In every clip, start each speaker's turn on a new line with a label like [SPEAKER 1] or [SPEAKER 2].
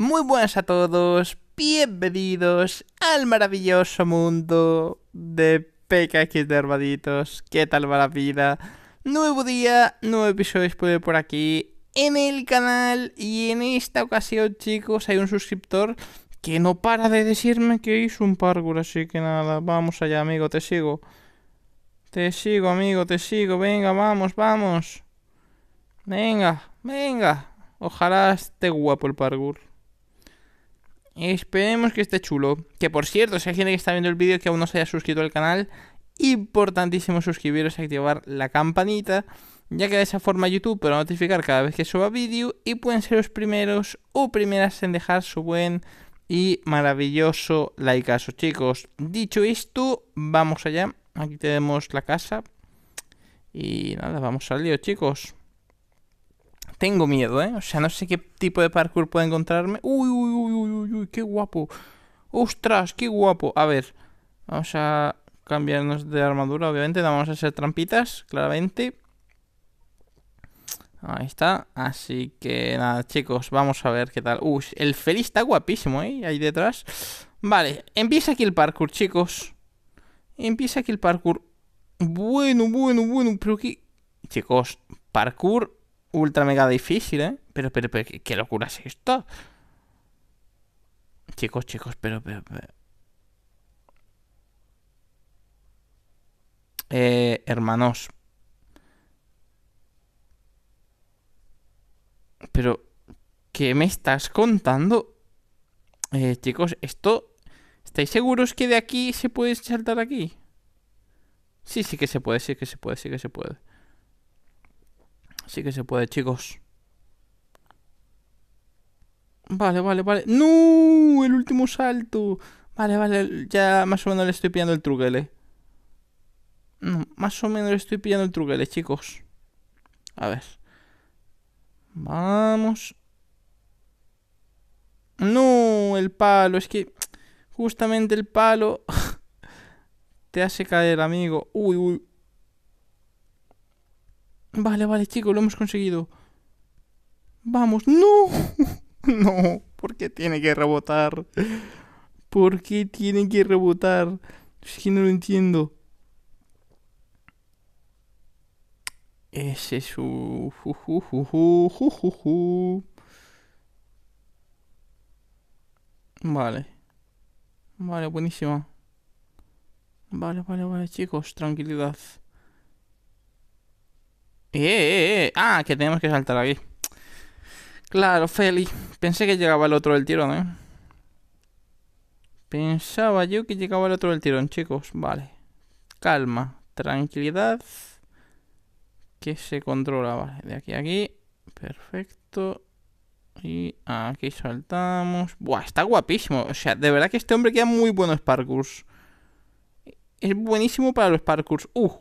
[SPEAKER 1] Muy buenas a todos, bienvenidos al maravilloso mundo de PKX de Armaditos. ¿Qué tal va la vida? Nuevo día, nuevo episodio por aquí en el canal. Y en esta ocasión, chicos, hay un suscriptor que no para de decirme que hizo un parkour. Así que nada, vamos allá, amigo, te sigo. Te sigo, amigo, te sigo. Venga, vamos, vamos. Venga, venga. Ojalá esté guapo el parkour. Esperemos que esté chulo. Que por cierto, si hay gente que está viendo el vídeo que aún no se haya suscrito al canal, importantísimo suscribiros y activar la campanita, ya que de esa forma YouTube podrá notificar cada vez que suba vídeo y pueden ser los primeros o primeras en dejar su buen y maravilloso likeazo, chicos. Dicho esto, vamos allá. Aquí tenemos la casa. Y nada, vamos al lío, chicos tengo miedo, ¿eh? O sea, no sé qué tipo de parkour puedo encontrarme. Uy, uy, uy, uy, uy, uy, qué guapo. Ostras, qué guapo. A ver, vamos a cambiarnos de armadura, obviamente. vamos a hacer trampitas, claramente. Ahí está. Así que nada, chicos, vamos a ver qué tal. Uy, el feliz está guapísimo, ¿eh? Ahí detrás. Vale, empieza aquí el parkour, chicos. Empieza aquí el parkour. Bueno, bueno, bueno, pero qué... Chicos, parkour ultra mega difícil, ¿eh? Pero, pero, pero, ¿qué, locura es esto? Chicos, chicos, pero, pero, pero. Eh, hermanos. Pero, ¿qué me estás contando? Eh, chicos, esto... ¿Estáis seguros que de aquí se puede saltar aquí? Sí, sí que se puede, sí que se puede, sí que se puede. Así que se puede, chicos. Vale, vale, vale. ¡No! El último salto. Vale, vale. Ya más o menos le estoy pillando el truquele. ¿eh? No, más o menos le estoy pillando el truquele, ¿eh, chicos. A ver. Vamos. No, el palo. Es que justamente el palo te hace caer, amigo. Uy, uy. Vale, vale, chicos, lo hemos conseguido. Vamos, no. no, ¿por qué tiene que rebotar? ¿Por qué tiene que rebotar? Es que no lo entiendo. Ese es su... Vale. Vale, buenísima. Vale, vale, vale, chicos, tranquilidad. Eh, eh, eh, Ah, que tenemos que saltar aquí. Claro, Feli. Pensé que llegaba el otro del tirón, ¿eh? Pensaba yo que llegaba el otro del tirón, chicos. Vale. Calma, tranquilidad. Que se controla, vale. De aquí a aquí. Perfecto. Y aquí saltamos. Buah, está guapísimo. O sea, de verdad que este hombre queda muy en parkours. Es buenísimo para los parkours. Uh,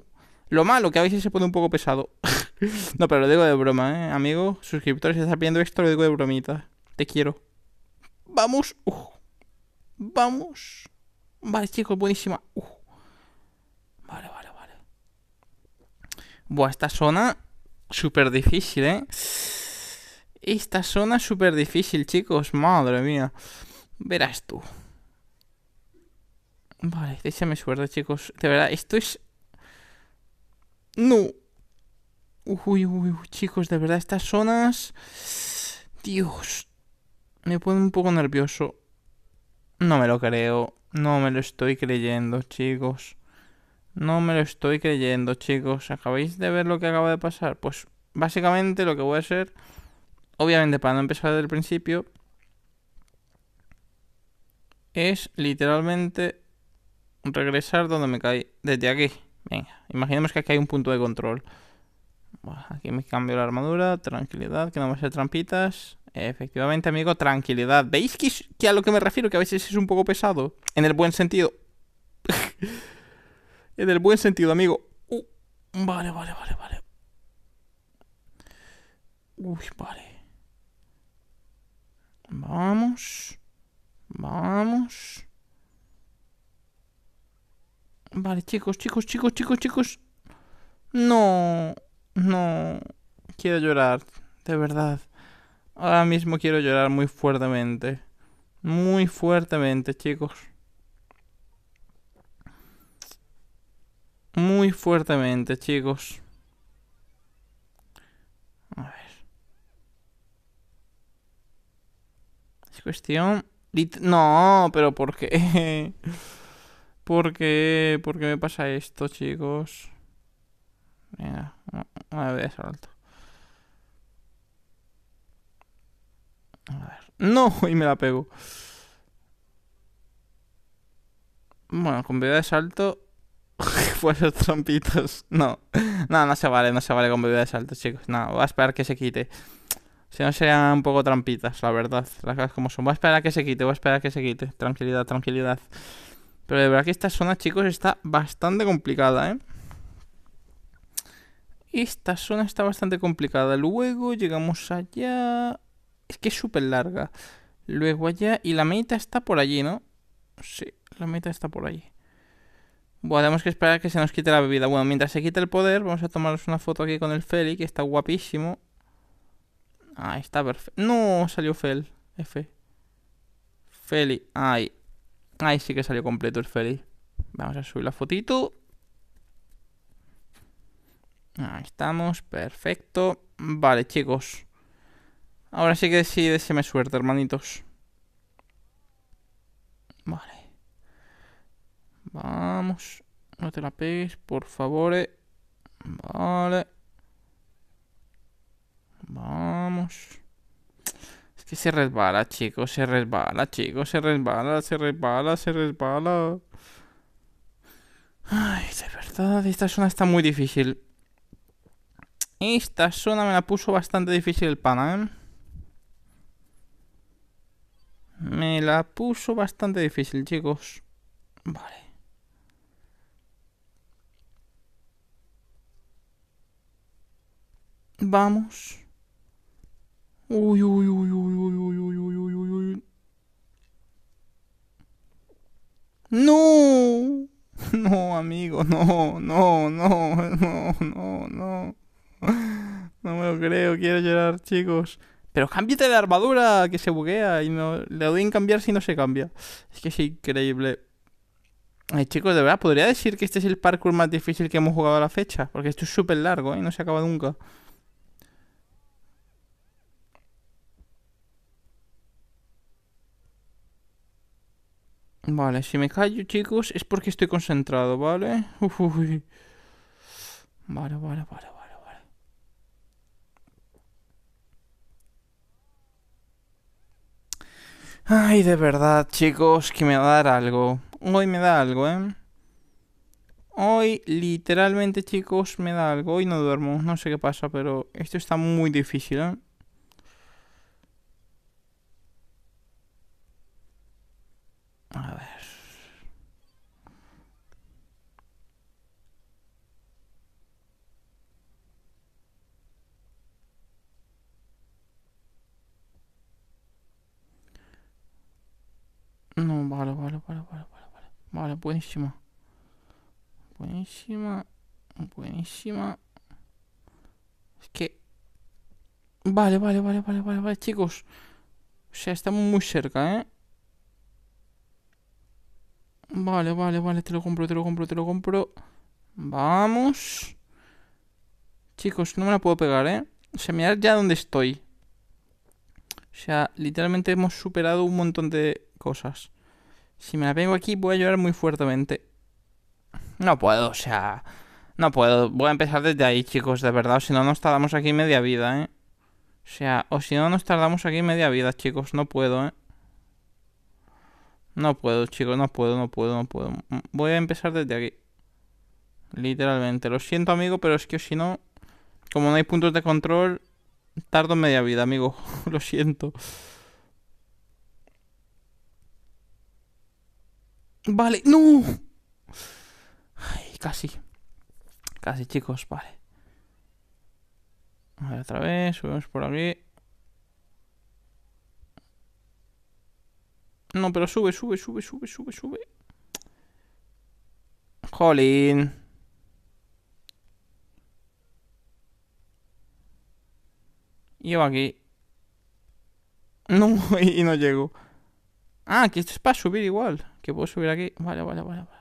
[SPEAKER 1] lo malo, que a veces se pone un poco pesado. no, pero lo digo de broma, ¿eh? Amigo, suscriptores, si estás viendo esto, lo digo de bromita. Te quiero. Vamos. Vamos. Vale, chicos, buenísima. Vale, vale, vale. Buah, esta zona súper difícil, ¿eh? Esta zona súper difícil, chicos. Madre mía. Verás tú. Vale, déjame suerte, chicos. De verdad, esto es no. Uy, uy, uy, chicos, de verdad, estas zonas... Dios. Me pone un poco nervioso. No me lo creo. No me lo estoy creyendo, chicos. No me lo estoy creyendo, chicos. ¿Acabáis de ver lo que acaba de pasar? Pues básicamente lo que voy a hacer... Obviamente, para no empezar desde el principio... Es literalmente regresar donde me caí. Desde aquí. Venga, imaginemos que aquí hay un punto de control. aquí me cambio la armadura, tranquilidad, que no va a ser trampitas. Efectivamente, amigo, tranquilidad. ¿Veis que, a lo que me refiero? Que a veces es un poco pesado. En el buen sentido. en el buen sentido, amigo. Uh, vale, vale, vale, vale. Uy, vale. Vamos. Vamos. Vale, chicos, chicos, chicos, chicos, chicos. No, no. Quiero llorar, de verdad. Ahora mismo quiero llorar muy fuertemente. Muy fuertemente, chicos. Muy fuertemente, chicos. A ver. Es cuestión... No, pero ¿por qué? ¿Por qué? ¿Por qué me pasa esto, chicos? una bebida de salto. A ver. ¡No! Y me la pego. Bueno, con bebida de salto. Fueron pues trampitas. No. No, no se vale, no se vale con bebida de salto, chicos. No, voy a esperar que se quite. Si no sean un poco trampitas, la verdad. Las cosas como son. Voy a esperar que se quite, voy a esperar que se quite. Tranquilidad, tranquilidad. Pero de verdad que esta zona, chicos, está bastante complicada, ¿eh? Esta zona está bastante complicada. Luego llegamos allá... Es que es súper larga. Luego allá... Y la meta está por allí, ¿no? Sí, la meta está por allí. Bueno, tenemos que esperar a que se nos quite la bebida. Bueno, mientras se quite el poder, vamos a tomarnos una foto aquí con el Feli, que está guapísimo. Ah, está perfecto. No, salió Fel. F. Feli, ahí. Ahí sí que salió completo el feliz. Vamos a subir la fotito. Ahí estamos, perfecto. Vale, chicos. Ahora sí que sí, deseme suerte, hermanitos. Vale. Vamos. No te la pegues, por favor. Eh. Vale. Vamos que se resbala, chicos, se resbala, chicos, se resbala, se resbala, se resbala. Ay, de verdad, esta zona está muy difícil. Esta zona me la puso bastante difícil el pana, ¿eh? Me la puso bastante difícil, chicos. Vale. Vamos. Uy, uy, uy, uy, uy, uy, uy, uy, No. No, amigo, no, no, no, no, no, no. No me lo creo, quiero llorar, chicos. Pero cámbiate de armadura que se buguea y no le doy cambiar si no se cambia. Es que es increíble. Ay, chicos, de verdad, podría decir que este es el parkour más difícil que hemos jugado a la fecha, porque esto es súper largo, y No se acaba nunca. Vale, si me callo, chicos, es porque estoy concentrado, ¿vale? Vale, vale, vale, vale, vale. Ay, de verdad, chicos, que me va a dar algo. Hoy me da algo, ¿eh? Hoy, literalmente, chicos, me da algo. Hoy no duermo. No sé qué pasa, pero esto está muy difícil, ¿eh? No, vale, vale, vale, vale, vale. Vale, buenísima. Buenísima. Buenísima. Es que... Vale, vale, vale, vale, vale, vale, chicos. O sea, estamos muy cerca, ¿eh? Vale, vale, vale, te lo compro, te lo compro, te lo compro. Vamos. Chicos, no me la puedo pegar, ¿eh? O sea, mirad ya donde estoy. O sea, literalmente hemos superado un montón de cosas. Si me la pego aquí, voy a llorar muy fuertemente. No puedo, o sea... No puedo. Voy a empezar desde ahí, chicos, de verdad. O si no, nos tardamos aquí media vida, ¿eh? O sea, o si no, nos tardamos aquí media vida, chicos. No puedo, ¿eh? No puedo, chicos, no puedo, no puedo, no puedo. Voy a empezar desde aquí. Literalmente. Lo siento, amigo, pero es que si no... Como no hay puntos de control, tardo media vida, amigo. Lo siento. Vale, no. casi. Casi, chicos, vale. A ver, otra vez, subimos por aquí. No, pero sube, sube, sube, sube, sube, sube. Jolín. Llevo aquí. No, y no llego. Ah, que esto es para subir igual que puedo subir aquí. Vale, vale, vale. vale.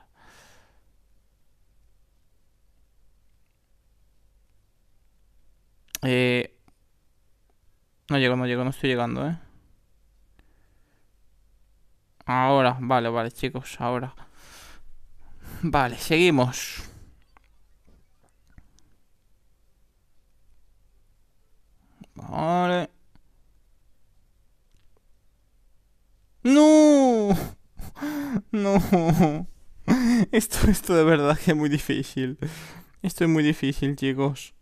[SPEAKER 1] Eh... No llego, no llego, no estoy llegando, ¿eh? Ahora, vale, vale, chicos, ahora. Vale, seguimos. Vale. ¡No! No. Esto, esto de verdad que es muy difícil. Esto es muy difícil, chicos.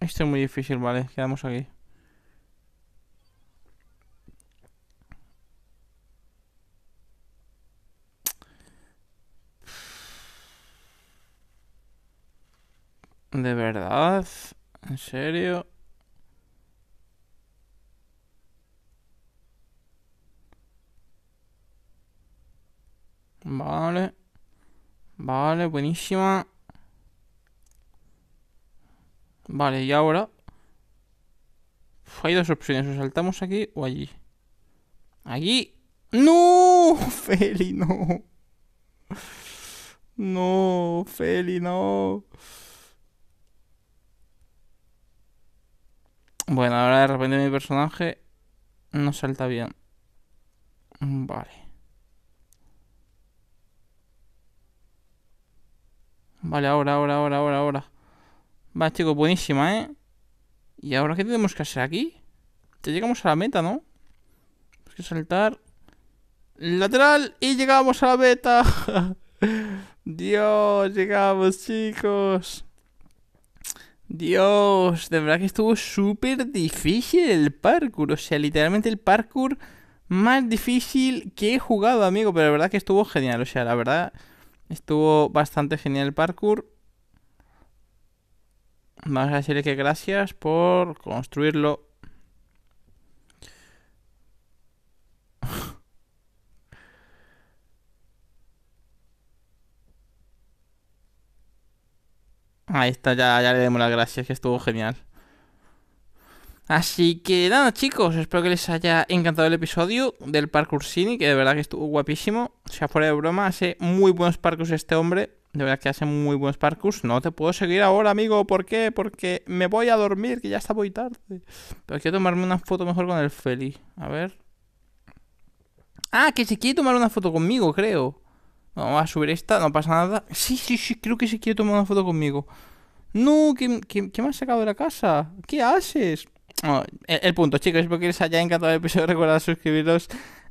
[SPEAKER 1] Esto es muy difícil, vale. Quedamos aquí. ¿De verdad? ¿En serio? Vale. Vale, buenísima. Vale, y ahora... Hay dos opciones, o saltamos aquí o allí. Allí. ¡No! Feli, no. No, Feli, no. Bueno, ahora de repente mi personaje no salta bien. Vale. Vale, ahora, ahora, ahora, ahora, ahora. Va, chicos, buenísima, ¿eh? ¿Y ahora qué tenemos que hacer aquí? Ya llegamos a la meta, ¿no? Tenemos que saltar. Lateral y llegamos a la meta. Dios, llegamos, chicos. Dios, de verdad que estuvo súper difícil el parkour. O sea, literalmente el parkour más difícil que he jugado, amigo. Pero la verdad que estuvo genial. O sea, la verdad... Estuvo bastante genial el parkour. Vamos a decirle que gracias por construirlo. Ahí está, ya, ya le demos las gracias, que estuvo genial. Así que nada chicos, espero que les haya encantado el episodio del Parkour Cine, que de verdad que estuvo guapísimo. O sea, fuera de broma, hace muy buenos parkours este hombre. De verdad que hace muy buenos parkours. No te puedo seguir ahora, amigo. ¿Por qué? Porque me voy a dormir, que ya está muy tarde. Pero quiero tomarme una foto mejor con el Feli. A ver. Ah, que se quiere tomar una foto conmigo, creo. Vamos a subir esta, no pasa nada. Sí, sí, sí, creo que se quiere tomar una foto conmigo. No, ¿qué, qué me has sacado de la casa? ¿Qué haces? Oh, el, punto, chicos, espero que les haya encantado el episodio. Recuerda suscribiros,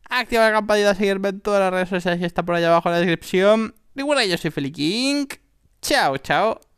[SPEAKER 1] activar la campanita, seguirme en todas las redes sociales que está por allá abajo en la descripción. igual yo soy Feliking. Chao, chao.